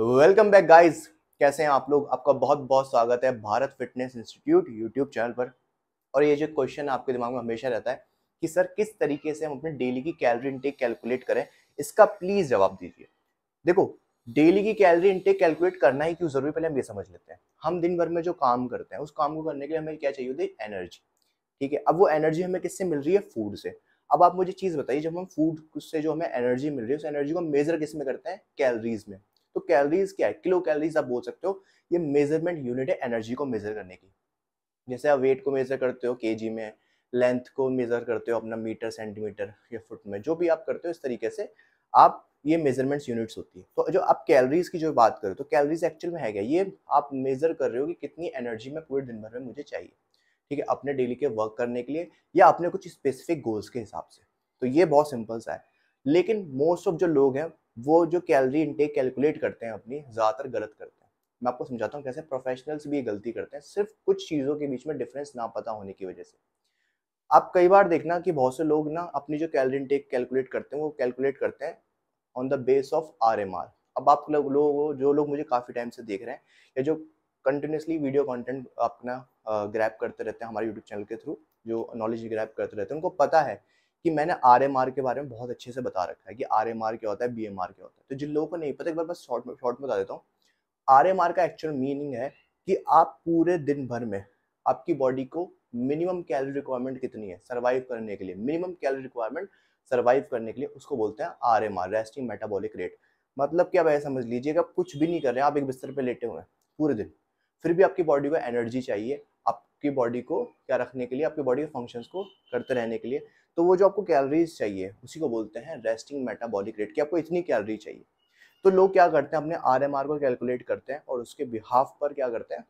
welcome back guys कैसे हैं आप लोग आपका बहुत बहुत स्वागत है Bharat fitness institute YouTube channel पर और ये जो क्वेश्चन आपके दिमाग में हमेशा रहता है कि सर किस तरीके से हम अपने डेली की कैलोरी इनटेक कैलकुलेट करें इसका प्लीज़ जवाब दीजिए देखो डेली की कैलोरी इनटेक कैलकुलेट करना ही क्यों जरूरी पहले हम ये समझ लेते हैं हम दिन भर में जो काम करते हैं उस काम को करने के लिए हमें क्या चाहिए होती है एनर्जी ठीक है अब वो एनर्जी हमें किससे मिल रही है फूड से अब आप मुझे चीज़ बताइए जब हम फूड से जो हमें एनर्जी मिल रही है उस एनर्जी को मेजर किस में करते हैं कैलरीज में तो कैलरीज क्या है किलो कैलरीज आप बोल सकते हो ये मेजरमेंट यूनिट है एनर्जी को मेजर करने की जैसे आप वेट को मेजर करते हो के में लेंथ को मेजर करते हो अपना मीटर सेंटीमीटर या फुट में जो भी आप करते हो इस तरीके से आप ये मेजरमेंट्स यूनिट्स होती है तो जो आप कैलरीज की जो बात करें तो कैलरीज एक्चुअल में है क्या ये आप मेजर कर रहे हो कि कितनी एनर्जी में पूरे दिन भर में मुझे चाहिए ठीक है अपने डेली के वर्क करने के लिए या अपने कुछ स्पेसिफिक गोल्स के हिसाब से तो ये बहुत सिंपल सा है लेकिन मोस्ट ऑफ जो लोग हैं वो जो कैलरी इनटेक कैलकुलेट करते हैं अपनी ज़्यादातर गलत करते हैं मैं आपको समझाता हूँ कैसे प्रोफेशनल्स भी ये गलती करते हैं सिर्फ कुछ चीज़ों के बीच में डिफरेंस ना पता होने की वजह से आप कई बार देखना कि बहुत से लोग ना अपनी जो कैलरी इनटेक कैलकुलेट करते हैं वो कैलकुलेट करते हैं on the base of R M R अब आप लोग लोग जो लोग मुझे काफ़ी टाइम से देख रहे हैं या जो कंटिन्यूसली वीडियो कंटेंट अपना ग्रैप करते रहते हैं हमारे यूट्यूब चैनल के थ्रू जो नॉलेज ग्रैप करते रहते हैं उनको पता है कि मैंने आर एम आर के बारे में बहुत अच्छे से बता रखा है कि आर एम आर क्या होता है बी एम आर क्या होता है तो जिन लोगों को नहीं पता एक बार बस शॉर्ट में शॉर्ट में बता देता हूँ आर एम आर का एक्चुअल मीनिंग है कि आप पूरे दिन भर में आपकी बॉडी को मिनिमम कैलोरी रिक्वायरमेंट कितनी है सर्वाइव करने के लिए मिनिमम कैलोरी रिक्वायरमेंट सर्वाइव करने के लिए उसको बोलते हैं R M R resting metabolic rate मतलब क्या भाई समझ लीजिएगा कुछ भी नहीं कर रहे हैं आप एक बिस्तर पर लेटे हुए हैं पूरे दिन फिर भी आपकी बॉडी को एनर्जी चाहिए आप आपकी बॉडी को क्या रखने के लिए आपकी बॉडी के फंक्शंस को करते रहने के लिए तो वो जो आपको कैलोरीज चाहिए उसी को बोलते हैं रेस्टिंग मेटाबॉलिक रेट कि आपको इतनी कैलोरी चाहिए तो लोग क्या करते हैं अपने आर को कैलकुलेट करते हैं और उसके बिहाफ पर क्या करते हैं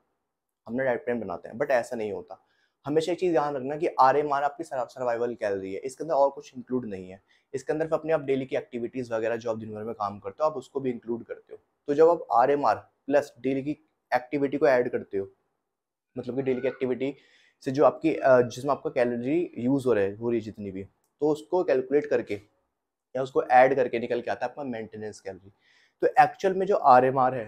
हमने डाइट प्लान बनाते हैं बट ऐसा नहीं होता हमेशा एक चीज़ ध्यान रखना कि आर एम आर आपकी सर्वाइवल कैलरी है इसके अंदर और कुछ इंक्लूड नहीं है इसके अंदर अपने आप डेली की एक्टिविटीज़ वगैरह जो आप दिन भर में काम करते हो आप उसको भी इंक्लूड करते हो तो जब आप R M R plus daily की एक्टिविटी को ऐड करते हो मतलब कि डेली की एक्टिविटी से जो आपकी जिसमें आपका कैलोरी यूज़ हो रहा है हो रही है जितनी भी तो उसको कैलकुलेट करके या उसको ऐड करके निकल के आता है आपका मेंटेनेंस कैलोरी तो एक्चुअल में जो आर है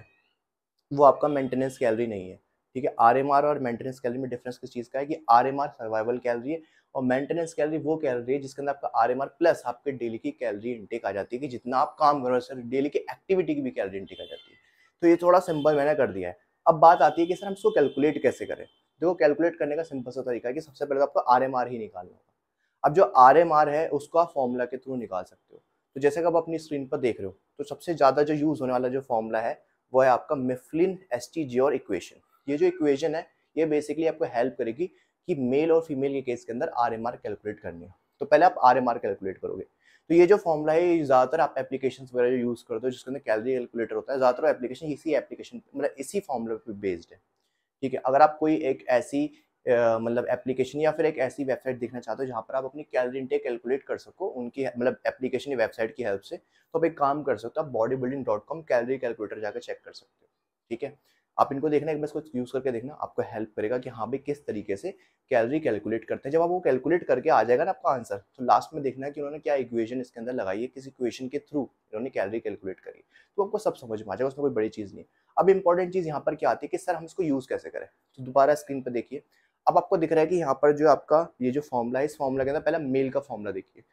वो आपका मेंटेनेंस कैलोरी नहीं है ठीक है आर और मेंटेनेंस कैलोरी में डिफरेंस किस चीज़ का है कि आर सर्वाइवल कैलोरी है और मेंटेनेंस कैलोरी वो कैलोरी है जिसके अंदर आपका आर प्लस आपके डेली की कैलोरी इंटेक आ जाती है कि जितना आप काम करो सर डेली की एक्टिविटी की भी कैलोरी इंटेक आ जाती है तो ये थोड़ा सिंपल मैंने कर दिया है अब बात आती है कि सर हम इसको कैलकुलेट कैसे करें देखो कैलकुलेट करने का सिंपल सा तरीका है कि सबसे पहले तो आपको आर एम आर ही निकालना होगा अब जो आर एम आर है उसको आप फॉर्मूला के थ्रू निकाल सकते हो तो जैसे कि आप अपनी स्क्रीन पर देख रहे हो तो सबसे ज़्यादा जो यूज़ होने वाला जो फॉर्मूला है वो है आपका मिफ्लिन एस टी जी और इक्वेशन ये जो इक्वेशन है ये बेसिकली आपको हेल्प करेगी कि मेल और फीमेल के केस के अंदर आर एम आर कैलकुलेट करनी है तो पहले आप आर एम आर कैलकुलेट करोगे तो ये जो फॉर्मूला है ये ज़्यादातर आप एप्लीकेशन वगैरह यूज़ करते हो जिसके अंदर कैलरी कैलकुलेटर होता है ज़्यादातर एप्लीकेशन इसी एप्लीकेशन मतलब इसी फॉर्मूला पर बेस्ड है ठीक है अगर आप कोई एक ऐसी मतलब एप्लीकेशन या फिर एक ऐसी वेबसाइट देखना चाहते हो जहाँ पर आप अपनी कैलरी इंटेक कैलकुलेट कर सको उनकी मतलब एप्लीकेशन या वेबसाइट की हेल्प से तो आप एक काम कर सकते हो आप body building dot com calorie calculator जाकर चेक कर सकते हो ठीक है आप इनको देखना एक बार इसको यूज़ करके देखना आपको हेल्प करेगा कि हाँ भाई किस तरीके से कैलोरी कैलकुलेट करते हैं जब आप वो कैलकुलेट करके आ जाएगा ना आपका आंसर तो लास्ट में देखना कि उन्होंने क्या इक्वेशन इसके अंदर लगाई है किस इक्वेशन के थ्रू इन्होंने कैलोरी कैलकुलेट करी तो आपको सब समझ में आ जाएगा उसमें कोई बड़ी चीज़ नहीं अब इंपॉर्टेंट चीज़ यहाँ पर क्या आती है कि सर हम इसको यूज़ कैसे करें तो दोबारा स्क्रीन पर देखिए अब आपको दिख रहा है कि यहाँ पर जो आपका ये जो फॉर्मूला है इस फॉर्मूला के अंदर पहला मेल का फॉर्मूला देखिए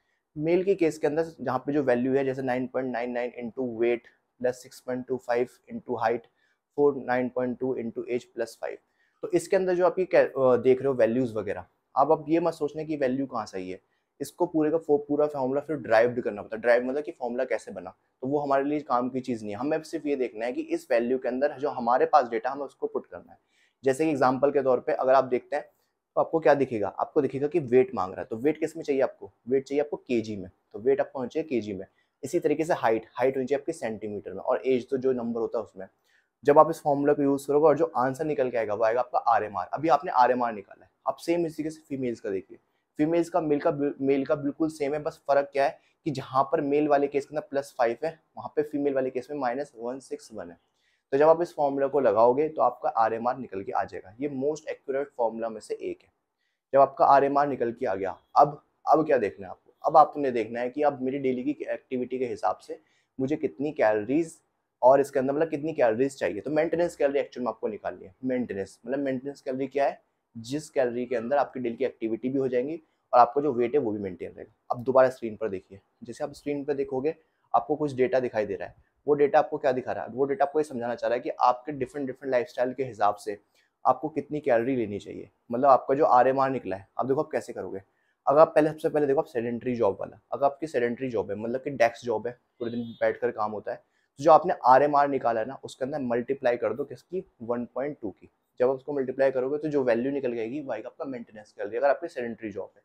मेल के केस के अंदर जहाँ पे जो वैल्यू है जैसे 9.99 point nine nine into weight plus six point two five into height four nine point two into H plus five तो इसके अंदर जो आप ये देख रहे हो वैल्यूज़ वगैरह आप अब ये मत सोचने की वैल्यू कहाँ सही है इसको पूरे का पूरा फॉर्मूला फिर ड्राइव्ड करना पड़ता है ड्राइव मतलब कि फॉर्मूला कैसे बना तो वो हमारे लिए काम की चीज़ नहीं है हमें सिर्फ ये देखना है कि इस वैल्यू के अंदर जो हमारे पास डेटा हमें उसको पुट करना है जैसे कि एग्जाम्पल के तौर पर अगर आप देखते हैं तो आपको क्या दिखेगा आपको दिखेगा कि वेट मांग रहा है तो वेट किस में चाहिए आपको वेट चाहिए आपको के में तो वेट आपको होना चाहिए के में इसी तरीके से हाइट हाइट होनी चाहिए आपकी सेंटीमीटर में और एज तो जो नंबर होता है उसमें जब आप इस फॉर्मूला को यूज़ करोगे और जो आंसर निकल के आएगा वो आएगा आपका आर एम आर अभी आपने आर एम आर निकाला है आप सेम इस तरीके से फीमेल्स का देखिए फीमेल्स का मेल का मेल का बिल्कुल सेम है बस फर्क क्या है कि जहाँ पर मेल वाले केस के अंदर प्लस फाइव है वहाँ पे फीमेल वाले केस में माइनस वन सिक्स वन है तो जब आप इस फॉर्मूला को लगाओगे तो आपका आर एम आर निकल के आ जाएगा ये मोस्ट एक्यूरेट फॉर्मूला में से एक है जब आपका आर एम आर निकल के आ गया अब अब क्या देखना है आपको अब आपने देखना है कि अब मेरी डेली की एक्टिविटी के हिसाब से मुझे कितनी कैलोरीज और इसके अंदर मतलब कितनी कैलरीज चाहिए तो मेंटेनेंस कैलरी एक्चुअल में आपको निकालनी है मेंटेनेंस मतलब मेंटेनेंस कैलरी क्या है जिस कैलरी के अंदर आपकी डेली की एक्टिविटी भी हो जाएंगी और आपका जो वेट है वो भी मेंटेन रहेगा अब दोबारा स्क्रीन पर देखिए जैसे आप स्क्रीन पर देखोगे आपको कुछ डेटा दिखाई दे रहा है वो डेटा आपको क्या दिखा रहा है वो डेटा आपको ये समझाना चाह रहा है कि आपके डिफरेंट डिफरेंट लाइफ के हिसाब से आपको कितनी कैलरी लेनी चाहिए मतलब आपका जो आर एम आर निकला है आप देखो आप कैसे करोगे अगर आप पहले सबसे पहले देखो आप सेडेंट्री जॉब वाला अगर आपकी सेडेंट्री जॉब है मतलब कि डेस्क जॉब है पूरे दिन बैठ कर काम होता है तो जो आपने आर एम आर निकाला है ना उसके अंदर मल्टीप्लाई कर दो किसकी वन पॉइंट टू की जब आप उसको मल्टीप्लाई करोगे तो जो वैल्यू निकल जाएगी वाई का आपका मेंटेनेंस कर दिया अगर आपकी सेडेंट्री जॉब है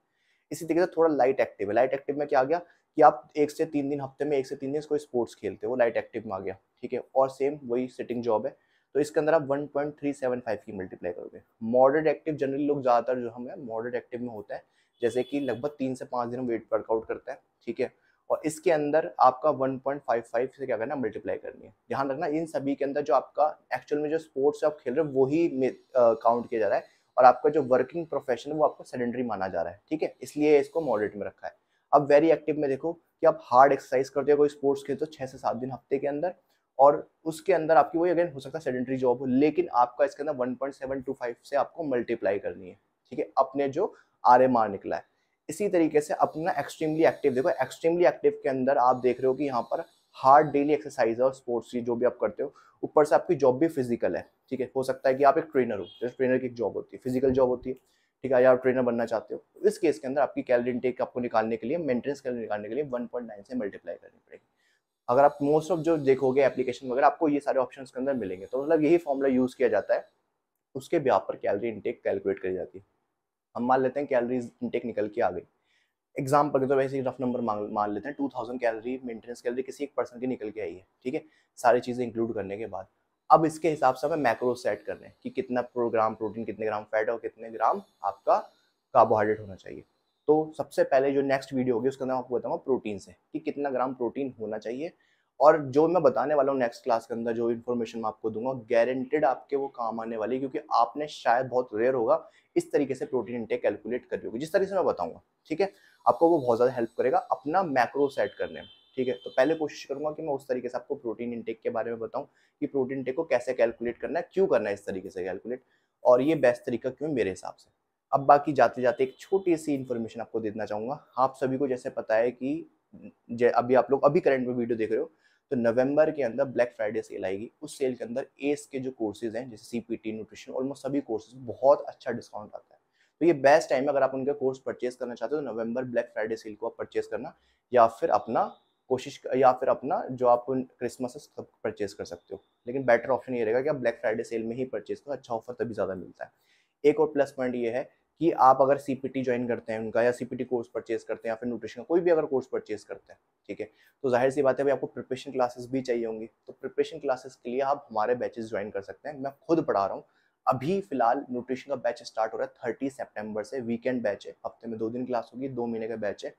इसी तरीके से थोड़ा लाइट एक्टिव है लाइट एक्टिव में क्या आ गया कि आप एक से तीन दिन हफ्ते में एक से तीन दिन कोई स्पोर्ट्स खेलते हो लाइट एक्टिव में आ गया ठीक है और सेम वही सिटिंग जॉब है तो इसके अंदर आप फाइव की मल्टीप्लाई करोगे मॉडर्न एक्टिव जनरली लोग ज़्यादातर जो हमें मॉडर्न एक्टिव में होता है जैसे कि लगभग तीन से पाँच दिन हम वेट वर्कआउट करता है ठीक है और इसके अंदर आपका 1.55 से क्या करना है मल्टीप्लाई करनी है ध्यान रखना इन सभी के अंदर जो आपका एक्चुअल में जो स्पोर्ट्स आप खेल रहे हो वही काउंट किया जा रहा है और आपका जो वर्किंग प्रोफेशन है वो आपको सेडेंडरी माना जा रहा है ठीक है इसलिए इसको मॉडरेट में रखा है अब वेरी एक्टिव में देखो कि आप हार्ड एक्सरसाइज करते हो कोई स्पोर्ट्स खेलते हो छः से सात दिन हफ्ते के अंदर और उसके अंदर आपकी वही अगेन हो सकता है सेडेंडरी जॉब हो लेकिन आपका इसके अंदर 1.725 से आपको मल्टीप्लाई करनी है ठीक है अपने जो आर एम आर निकला है इसी तरीके से अपना एक्सट्रीमली एक्टिव देखो एक्सट्रीमली एक्टिव के अंदर आप देख रहे हो कि यहाँ पर हार्ड डेली एक्सरसाइज है और स्पोर्ट्स की जो भी आप करते हो ऊपर से आपकी जॉब भी फिजिकल है ठीक है हो सकता है कि आप एक ट्रेनर हो जैसे ट्रेनर की एक जॉब होती है फिजिकल जॉब होती है ठीक है या आप ट्रेनर बनना चाहते हो इस केस के अंदर आपकी कैलरी इनटेक आपको निकालने के लिए मेंटेनेंस कैलरी निकालने के लिए 1.9 से मल्टीप्लाई करनी पड़ेगी अगर आप मोस्ट ऑफ जो देखोगे एप्लीकेशन वगैरह आपको ये सारे ऑप्शन के अंदर मिलेंगे तो मतलब यही फॉर्मूला यूज़ किया जाता है उसके भी आप पर कैलरी इनटेक कैलकुलेट करी जाती है हम मान लेते हैं कैलरीज इंटेक निकल के आ गई एग्जाम्पल के तो वैसे ही रफ नंबर मान लेते हैं two thousand calorie maintenance calorie किसी एक पर्सन की निकल के आई है ठीक है सारी चीज़ें इंक्लूड करने के बाद अब इसके हिसाब से हमें मैक्रो सेट करने हैं कि कितना प्रोग्राम प्रोटीन कितने ग्राम फैट और कितने ग्राम आपका कार्बोहाइड्रेट होना चाहिए तो सबसे पहले जो नेक्स्ट वीडियो होगी उसका नाम आपको बताऊँगा प्रोटीन से कि कितना ग्राम प्रोटीन होना चाहिए और जो मैं बताने वाला हूँ नेक्स्ट क्लास के अंदर जो इन्फॉर्मेशन मैं आपको दूंगा गारंटेड आपके वो काम आने वाली क्योंकि आपने शायद बहुत रेयर होगा इस तरीके से प्रोटीन इंटेक कैलकुलेट करी होगी जिस तरीके से मैं बताऊंगा ठीक है आपको वो बहुत ज़्यादा हेल्प करेगा अपना मैक्रो सेट करने में ठीक है तो पहले कोशिश करूंगा कि मैं उस तरीके से आपको प्रोटीन इंटेक के बारे में बताऊं कि प्रोटीन इंटेक को कैसे कैलकुलेट करना है क्यों करना है इस तरीके से कैलकुलेट और ये बेस्ट तरीका क्यों मेरे हिसाब से अब बाकी जाते जाते एक छोटी सी इन्फॉर्मेशन आपको देना चाहूँगा आप सभी को जैसे पता है कि जै, अभी आप लोग अभी करंट में वीडियो देख रहे हो तो नवंबर के अंदर ब्लैक फ्राइडे सेल आएगी उस सेल के अंदर एस के जो कोर्सेज हैं जैसे C P T nutrition almost सभी कोर्सेज बहुत अच्छा डिस्काउंट आता है तो ये बेस्ट टाइम है अगर आप उनका कोर्स परचेज करना चाहते हो तो नवंबर ब्लैक फ्राइडे सेल को आप परचेज करना या फिर अपना कोशिश या फिर अपना जो आप क्रिसमस है सब परचेज कर सकते हो लेकिन बेटर ऑप्शन ये रहेगा कि आप ब्लैक फ्राइडे सेल में ही परचेज करो अच्छा ऑफर तभी ज़्यादा मिलता है एक और प्लस पॉइंट ये है कि आप अगर सीपीटी ज्वाइन करते हैं उनका या सीपीटी कोर्स परचेज करते हैं या फिर न्यूट्रिशन कोई भी अगर कोर्स परचेज करते हैं ठीक है तो जाहिर सी बात है भाई आपको प्रिपरेशन क्लासेस भी चाहिए होंगी तो प्रिपरेशन क्लासेस के लिए आप हमारे बैचेस ज्वाइन कर सकते हैं मैं खुद पढ़ा रहा हूँ अभी फिलहाल न्यूट्रिशन का बैच स्टार्ट हो रहा है थर्टी सेप्टेम्बर से वीकेंड बैच है हफ्ते में दो दिन क्लास होगी दो महीने का बैच है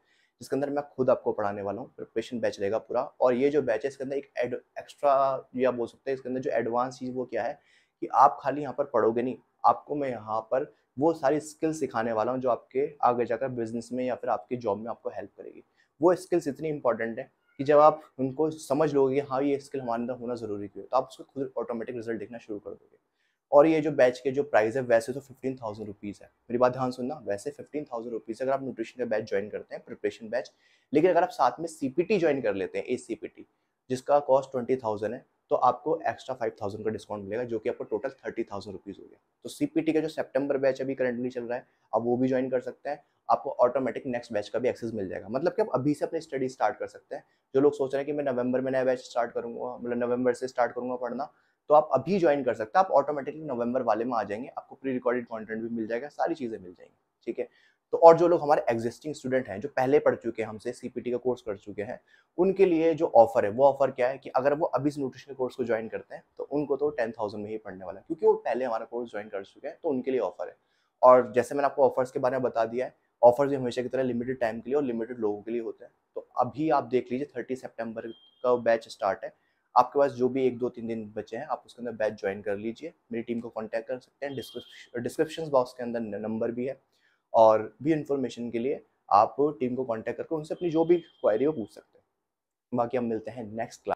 जिसके अंदर मैं खुद आपको पढ़ाने वाला हूँ प्रिपरेशन बैच रहेगा पूरा और ये जो बैच है इसके अंदर एक एड एक्स्ट्रा या आप बोल सकते हैं इसके अंदर जो एडवांस चीज़ वो क्या है कि आप खाली यहाँ पर पढ़ोगे नहीं आपको मैं यहाँ पर वो सारी स्किल्स सिखाने वाला हूँ जो आपके आगे जाकर बिजनेस में या फिर आपकी जॉब में आपको हेल्प करेगी वो स्किल्स इतनी इंपॉर्टेंट है कि जब आप उनको समझ लोगे हाँ ये स्किल हमारे अंदर होना ज़रूरी क्यों तो आप उसको खुद ऑटोमेटिक रिजल्ट देखना शुरू कर दोगे और ये जो बैच के जो प्राइस है वैसे तो फिफ्टीन थाउजेंड रुपीज़ है मेरी बात ध्यान सुनना वैसे फिफ्टीन थाउजेंड रुपीज़ अगर आप न्यूट्रिशन का बैच ज्वाइन करते हैं प्रिपरेशन बैच लेकिन अगर आप साथ में सी पी टी ज्वाइन कर लेते हैं ए सी पी टी जिसका कॉस्ट ट्वेंटी थाउजेंड है तो आपको एक्स्ट्रा फाइव थाउजेंड का डिस्काउंट मिलेगा जो कि आपको टोटल थर्टी थाउजेंड रुपीज़ हो गया तो सीपीटी का जो सितंबर बैच अभी करंटली चल रहा है आप वो भी ज्वाइन कर सकते हैं आपको ऑटोमेटिक नेक्स्ट बैच का भी एक्सेस मिल जाएगा मतलब कि आप अभी से अपनी स्टडी स्टार्ट कर सकते हैं जो लोग सोच रहे हैं कि मैं नवंबर में नया बैच स्टार्ट करूंगा मतलब नवंबर से स्टार्ट करूंगा पढ़ना तो आप अभी ज्वाइन कर सकते हैं आप ऑटोमेटिकली नवंबर वाले में आ जाएंगे आपको प्री रिकॉर्डेड कॉन्टेंट भी मिल जाएगा सारी चीज़ें मिल जाएंगी ठीक है तो और जो लोग हमारे एग्जिस्टिंग स्टूडेंट हैं जो पहले पढ़ चुके हैं हमसे सीपीटी का कोर्स कर चुके हैं उनके लिए जो ऑफर है वो ऑफर क्या है कि अगर वो अभी इस न्यूट्रिशन कोर्स को ज्वाइन करते हैं तो उनको तो टेन थाउजेंड में ही पढ़ने वाला है क्योंकि वो पहले हमारा कोर्स ज्वाइन कर चुके हैं तो उनके लिए ऑफर है और जैसे मैंने आपको ऑफर्स के बारे में बता दिया है ऑफर्स भी हमेशा की तरह लिमिटेड टाइम के लिए और लिमिटेड लोगों के लिए होते हैं तो अभी आप देख लीजिए थर्टी सेप्टेम्बर का बैच स्टार्ट है आपके पास जो भी एक दो तीन दिन बचे हैं आप उसके अंदर बैच ज्वाइन कर लीजिए मेरी टीम को कॉन्टैक्ट कर सकते हैं डिस्क्रिप्शन बॉक्स के अंदर नंबर भी है और भी इन्फॉर्मेशन के लिए आप टीम को कॉन्टैक्ट करके उनसे अपनी जो भी क्वायरी हो पूछ सकते हैं बाकी हम मिलते हैं नेक्स्ट क्लास